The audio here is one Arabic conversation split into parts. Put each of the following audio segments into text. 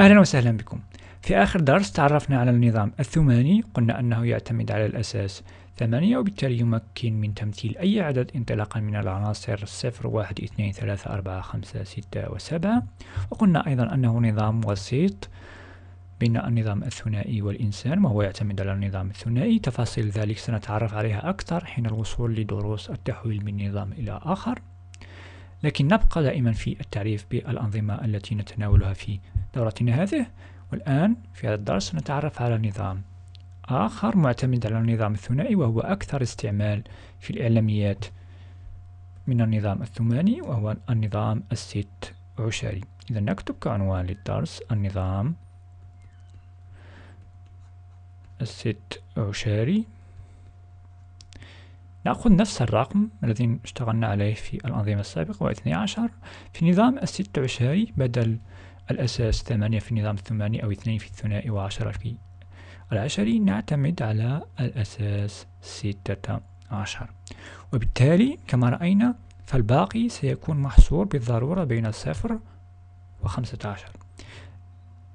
أهلا وسهلا بكم في آخر درس تعرفنا على النظام الثماني قلنا أنه يعتمد على الأساس ثمانية وبالتالي يمكن من تمثيل أي عدد انطلاقا من العناصر صفر واحد اثنين ثلاثة أربعة خمسة ستة وسبعة وقلنا أيضا أنه نظام وسيط بين النظام الثنائي والإنسان وهو يعتمد على النظام الثنائي تفاصيل ذلك سنتعرف عليها أكثر حين الوصول لدروس التحويل من نظام إلى آخر لكن نبقى دائما في التعريف بالأنظمة التي نتناولها في دورتنا هذه والآن في هذا الدرس سنتعرف على نظام آخر معتمد على النظام الثنائي وهو أكثر استعمال في الإعلاميات من النظام الثماني وهو النظام الست عشري إذا نكتب كعنوان للدرس النظام الست عشاري نأخذ نفس الرقم الذي اشتغلنا عليه في الأنظمة السابقة هو 12 في نظام الست عشاري بدل الأساس ثمانية في النظام الثماني أو اثنين في الثنائي وعشرة في العشري نعتمد على الأساس ستة عشر وبالتالي كما رأينا فالباقي سيكون محصور بالضرورة بين صفر وخمسة عشر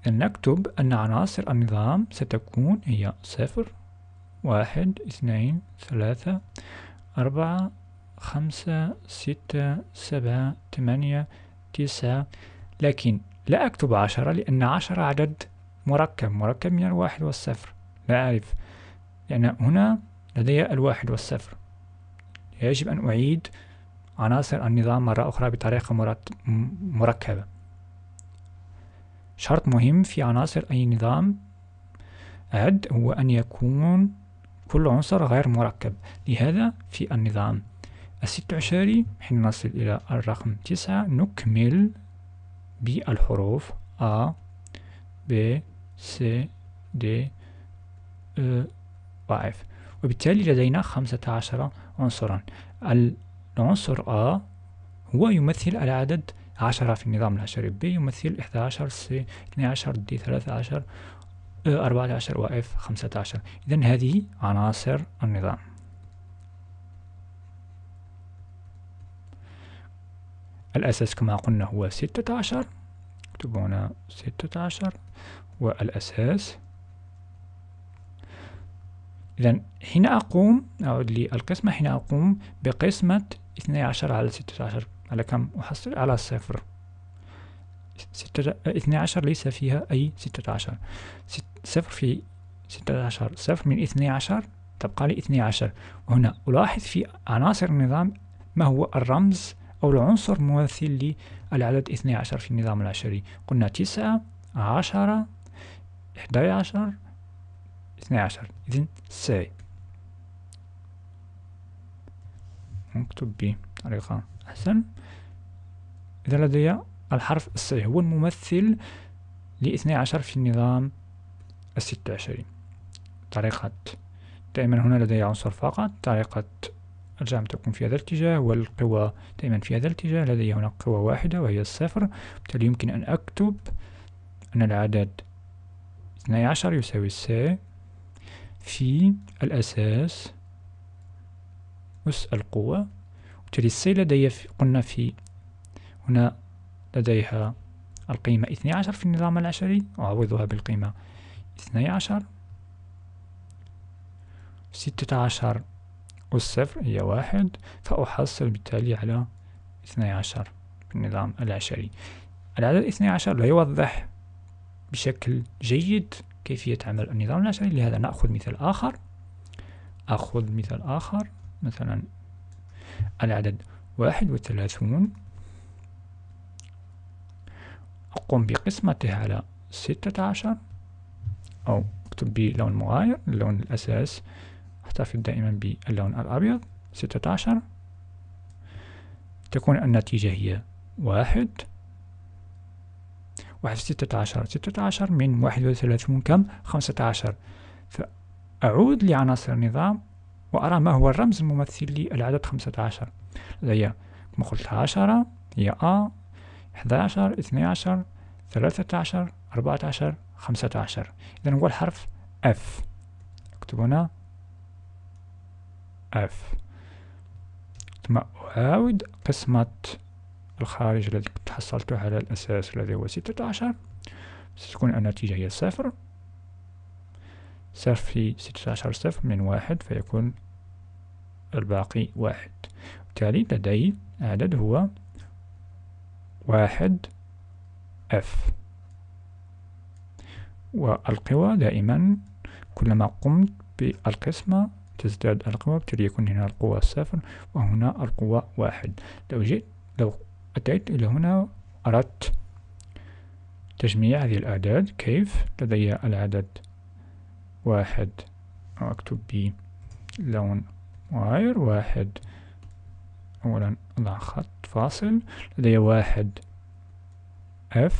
إن نكتب أن عناصر النظام ستكون هي صفر واحد اثنين ثلاثة أربعة خمسة ستة سبعة ثمانية تسعة لكن لا أكتب عشرة لأن عشرة عدد مركب مركب من الواحد والصفر لا أعرف لأن هنا لدي الواحد والصفر يجب أن أعيد عناصر النظام مرة أخرى بطريقة مركبة شرط مهم في عناصر أي نظام عد هو أن يكون كل عنصر غير مركب لهذا في النظام الست عشري حين نصل إلى الرقم تسعة نكمل بالحروف A B C D E و F وبالتالي لدينا خمسة عشر عنصرا العنصر A هو يمثل العدد عشرة في النظام العشري B يمثل 11 C 12 D 13 14 e و F 15 إذا هذه عناصر النظام الأساس كما قلنا هو ستة عشر اكتب هنا ستة عشر والأساس إذا حين أقوم أعود للقسمة حين أقوم بقسمة اثني عشر على ستة عشر على كم أحصل على صفر ستة اثني عشر ليس فيها أي ستة عشر صفر في ستة عشر صفر من اثني عشر تبقى لي اثني عشر هنا ألاحظ في عناصر النظام ما هو الرمز أو العنصر ممثل للعدد 12 في النظام العشري قلنا 9 10 11 12 إذن سي نكتب بطريقة أحسن إذا لدي الحرف السي هو الممثل ل 12 في النظام الستة عشري طريقة دائما هنا لدي عنصر فقط طريقة الأرجام تكون في هذا الاتجاه والقوى دائما في هذا الاتجاه لدي هنا قوى واحدة وهي الصفر بالتالي يمكن أن أكتب أن العدد 12 يساوي س في الأساس أس القوة وبالتالي س لدي في قلنا في هنا لديها القيمة 12 في النظام العشري أعوضها بالقيمة 12 16 والصفر هي واحد فأحصل بالتالي على اثني عشر بالنظام العشري العدد اثني عشر لا يوضح بشكل جيد كيفية عمل النظام العشري لهذا نأخذ مثال آخر أخذ مثال آخر مثلا العدد واحد وثلاثون أقوم بقسمته على ستة عشر أو أكتب بلون مغاير اللون الأساس احتفظ دائما باللون الأبيض ستة عشر تكون النتيجة هي واحد واحد في ستة عشر ستة عشر من واحد وثلاثون كم خمسة عشر فأعود لعناصر النظام وأرى ما هو الرمز الممثل للعدد خمسة عشر لدي كما قلت عشرة هي أ أحد عشر اثني عشر ثلاثة عشر أربعة عشر خمسة عشر إذا هو الحرف F أكتب هنا اف ثم أعاود قسمة الخارج الذي كنت حصلته على الأساس الذي هو ستة عشر ستكون النتيجة هي صفر صفر في ستة عشر صفر من واحد فيكون الباقي واحد وبالتالي لدي عدد هو واحد اف والقوى دائما كلما قمت بالقسمة تزداد القوة بالتالي يكون هنا القوة صفر وهنا القوة واحد لو جئت لو أتيت إلى هنا أردت تجميع هذه الأعداد كيف لدي العدد واحد أكتب بلون واير واحد أولا أضع خط فاصل لدي واحد F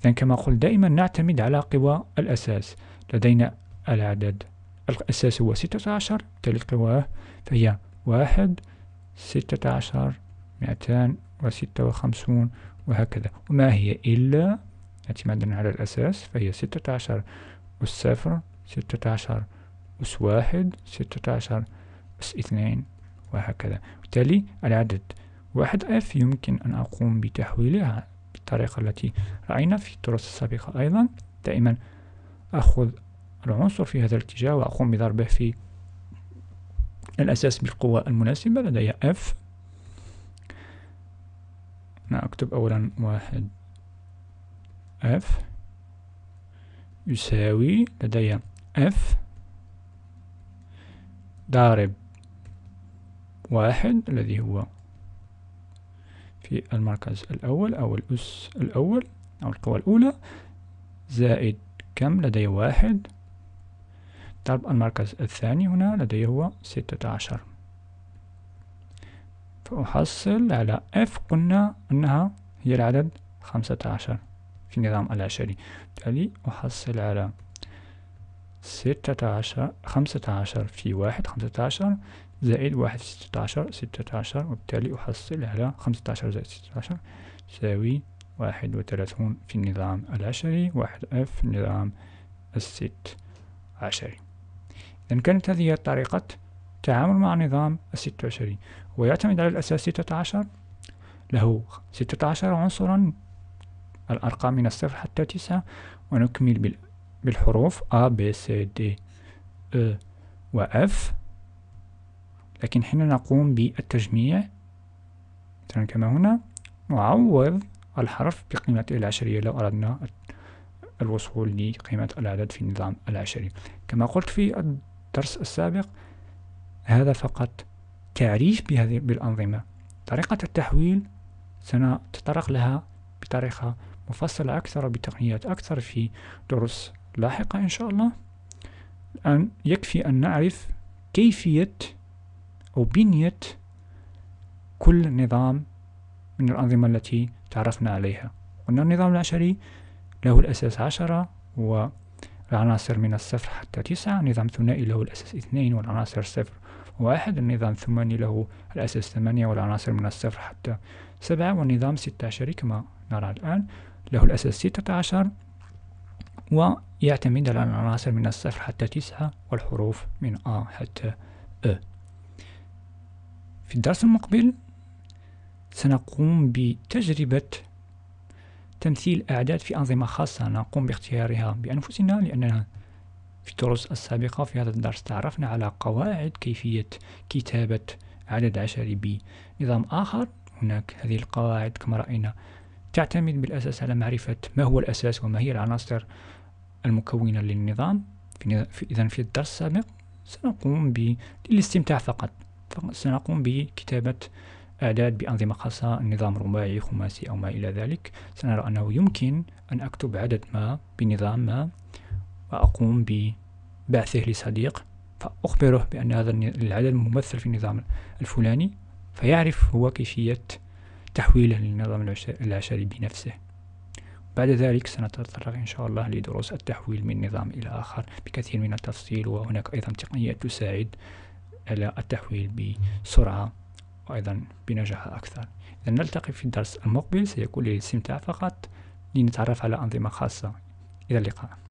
إذا كما قلت دائما نعتمد على قوى الأساس لدينا العدد الأساس هو ستة عشر بالتالي القواه فهي واحد ستة عشر مئتان وستة وخمسون وهكذا وما هي إلا اعتمادا على الأساس فهي ستة عشر أس صفر ستة عشر أس واحد ستة عشر أس اثنين وهكذا وبالتالي العدد واحد أف يمكن أن أقوم بتحويلها بالطريقة التي رأينا في الدروس السابقة أيضا دائما أخذ العنصر في هذا الاتجاه وأقوم بضربه في الأساس بالقوة المناسبة لدي F أنا أكتب أولا واحد F يساوي لدي F ضارب واحد الذي هو في المركز الأول أو الأس الأول أو القوة الأولى زائد كم لدي واحد طلب المركز الثاني هنا لدي هو ستة عشر فأحصل على F قلنا أنها هي العدد خمسة عشر في النظام العشري بالتالي أحصل على ستة عشر خمسة عشر في واحد خمسة عشر زائد واحد ستة عشر ستة عشر وبالتالي أحصل على خمسة عشر زائد ستة عشر تساوي واحد وثلاثون في النظام العشري واحد اف في النظام الست عشري إن كانت هذه هي طريقة التعامل مع نظام الستة 26 ويعتمد على الأساس ستة عشر له ستة عشر عنصرا الأرقام من الصفر حتى تسعة ونكمل بالحروف A B C D E و F لكن حين نقوم بالتجميع مثلا كما هنا نعوض الحرف بقيمة العشرية لو أردنا الوصول لقيمة العدد في النظام العشري كما قلت في الدرس السابق هذا فقط تعريف بهذه بالأنظمة طريقة التحويل سنتطرق لها بطريقة مفصلة أكثر وبتقنيات أكثر في دروس لاحقة إن شاء الله الآن يكفي أن نعرف كيفية أو بنية كل نظام من الأنظمة التي تعرفنا عليها قلنا النظام العشري له الأساس عشرة و العناصر من الصفر حتى تسعة نظام ثنائي له الأساس اثنين والعناصر صفر واحد النظام ثماني له الأساس ثمانية والعناصر من الصفر حتى سبعة والنظام ستة عشر كما نرى الآن له الأساس ستة عشر ويعتمد على العناصر من الصفر حتى تسعة والحروف من أ حتى أ في الدرس المقبل سنقوم بتجربة تمثيل أعداد في أنظمة خاصة نقوم باختيارها بأنفسنا لأننا في الدروس السابقة في هذا الدرس تعرفنا على قواعد كيفية كتابة عدد عشري بنظام آخر هناك هذه القواعد كما رأينا تعتمد بالأساس على معرفة ما هو الأساس وما هي العناصر المكونة للنظام في إذا في الدرس السابق سنقوم بالاستمتاع فقط سنقوم بكتابة إعداد بأنظمة خاصة نظام رباعي خماسي أو ما إلى ذلك سنرى أنه يمكن أن أكتب عدد ما بنظام ما وأقوم ببعثه لصديق فأخبره بأن هذا العدد ممثل في النظام الفلاني فيعرف هو كيفية تحويله للنظام العشري بنفسه بعد ذلك سنتطرق إن شاء الله لدروس التحويل من نظام إلى آخر بكثير من التفصيل وهناك أيضا تقنيات تساعد على التحويل بسرعة وأيضا بنجاح أكثر إذا نلتقي في الدرس المقبل سيكون للاستمتاع فقط لنتعرف على أنظمة خاصة إلى اللقاء